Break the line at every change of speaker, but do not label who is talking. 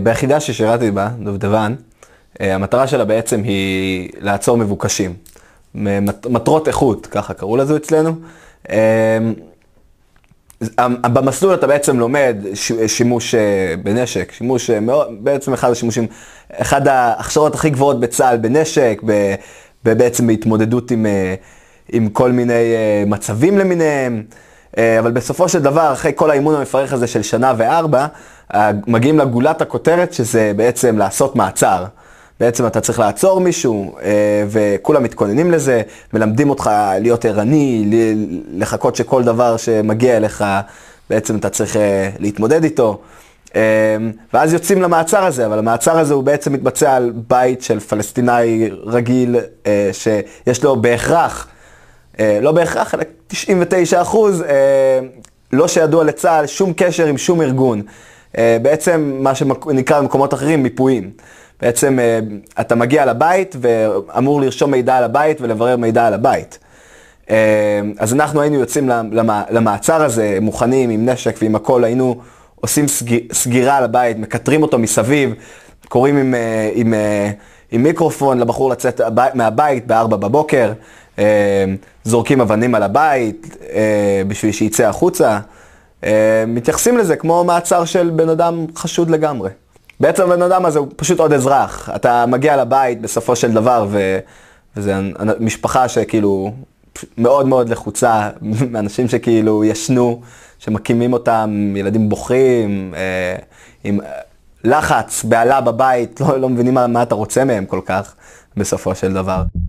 ביחידה ששירתי בה, דובדבן, אה, המטרה שלה בעצם היא לעצור מבוקשים. מטרות איכות, ככה קראו לזה אצלנו. אה, במסלול אתה בעצם לומד שימוש אה, בנשק, שימוש, בעצם אחד השימושים, אחד ההכשרות הכי גבוהות בצה"ל בנשק, ובעצם בהתמודדות עם, עם כל מיני מצבים למיניהם. אה, אבל בסופו של דבר, אחרי כל האימון המפרך הזה של שנה וארבע, אה, מגיעים לגולת הכותרת, שזה בעצם לעשות מעצר. בעצם אתה צריך לעצור מישהו, אה, וכולם מתכוננים לזה, מלמדים אותך להיות ערני, לחכות שכל דבר שמגיע אליך, בעצם אתה צריך להתמודד איתו. ואז יוצאים למעצר הזה, אבל המעצר הזה הוא בעצם מתבצע על בית של פלסטינאי רגיל, שיש לו בהכרח אה, לא בהכרח, אלא 99 אחוז, אה, לא שידוע לצה"ל שום קשר עם שום ארגון. אה, בעצם מה שנקרא במקומות אחרים מיפויים. בעצם אתה מגיע לבית ואמור לרשום מידע על הבית ולברר מידע על הבית. אז אנחנו היינו יוצאים למעצר הזה מוכנים עם נשק ועם הכל, היינו עושים סגירה על הבית, מקטרים אותו מסביב, קוראים עם, עם, עם, עם מיקרופון לבחור לצאת מהבית ב-4 בבוקר. אה, זורקים אבנים על הבית אה, בשביל שיצא החוצה. אה, מתייחסים לזה כמו מעצר של בן אדם חשוד לגמרי. בעצם הבן אדם הזה הוא פשוט עוד אזרח. אתה מגיע לבית בסופו של דבר, ו... וזו משפחה שכאילו מאוד מאוד לחוצה, מאנשים שכאילו ישנו, שמקימים אותם, ילדים בוכים, אה, עם לחץ, בהלה בבית, לא, לא מבינים מה, מה אתה רוצה מהם כל כך, בסופו של דבר.